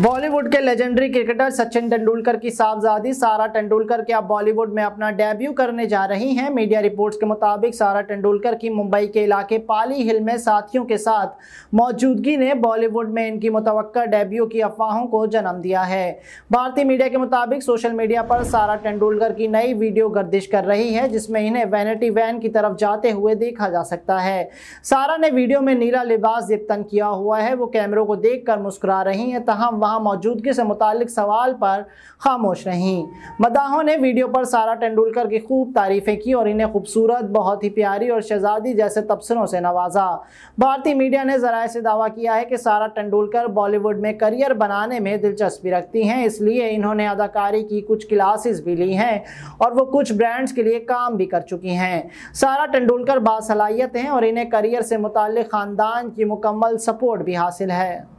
बॉलीवुड के legendary cricketer Sachin Tendulkar की साहबजादी सारा तेंदुलकर अब बॉलीवुड में अपना डेब्यू करने जा रही हैं मीडिया रिपोर्ट्स के मुताबिक सारा तेंदुलकर की मुंबई के इलाके पाली हिल में साथियों के साथ मौजूदगी ने बॉलीवुड में इनकी मुतव डेब्यू की अफवाहों को जन्म दिया है भारतीय मीडिया के मुताबिक सोशल मीडिया पर सारा तेंदुलकर की नई वीडियो गर्दिश कर रही है जिसमें इन्हें वैनिटी वैन की तरफ जाते हुए देखा जा सकता है सारा ने वीडियो में नीला लिबास जिप्तन किया हुआ है वो कैमरों को देख मुस्कुरा रही हैं तहम वहाँ मौजूदगी से मुतल सवाल पर खामोश रहीं मदाहों ने वीडियो पर सारा तेंदुलकर की खूब तारीफ़ें की और इन्हें खूबसूरत बहुत ही प्यारी और शहजादी जैसे तबसरों से नवाजा भारतीय मीडिया ने ज़रा से दावा किया है कि सारा तेंदुलकर बॉलीवुड में करियर बनाने में दिलचस्पी रखती हैं इसलिए इन्होंने अदाकारी की कुछ क्लासेस भी ली हैं और वो कुछ ब्रांड्स के लिए काम भी कर चुकी हैं सारा तेंदुलकर बासलाहियत हैं और इन्हें करियर से मुतल ख़ानदान की मुकम्मल सपोर्ट भी हासिल है